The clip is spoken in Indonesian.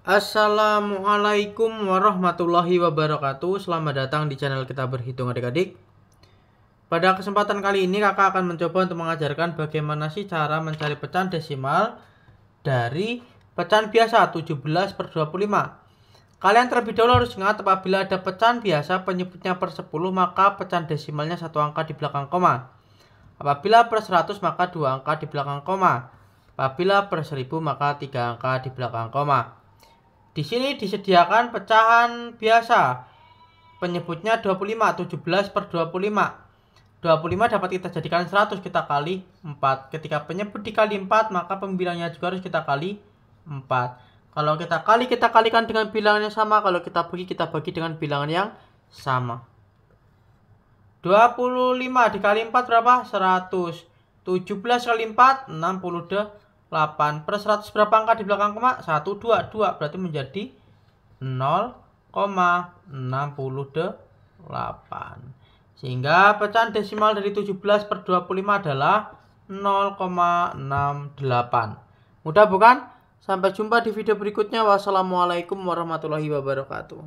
Assalamualaikum warahmatullahi wabarakatuh Selamat datang di channel kita berhitung adik-adik Pada kesempatan kali ini kakak akan mencoba untuk mengajarkan bagaimana sih cara mencari pecahan desimal Dari pecahan biasa 17 per 25 Kalian terlebih dahulu harus ingat apabila ada pecahan biasa penyebutnya per 10 Maka pecahan desimalnya satu angka di belakang koma Apabila per 100 maka dua angka di belakang koma Apabila per 1000 maka tiga angka di belakang koma di sini disediakan pecahan biasa. Penyebutnya 25, 17 per 25. 25 dapat kita jadikan 100 kita kali 4. Ketika penyebut dikali 4, maka pembilangnya juga harus kita kali 4. Kalau kita kali, kita kalikan dengan bilangan yang sama. Kalau kita bagi, kita bagi dengan bilangan yang sama. 25 dikali 4 berapa? 100. 17 kali 4, 68. 8 per 100 berapa angka di belakang koma? 1, 2, 2 berarti menjadi 0,68 sehingga pecahan desimal dari 17 per 25 adalah 0,68 mudah bukan? Sampai jumpa di video berikutnya wassalamualaikum warahmatullahi wabarakatuh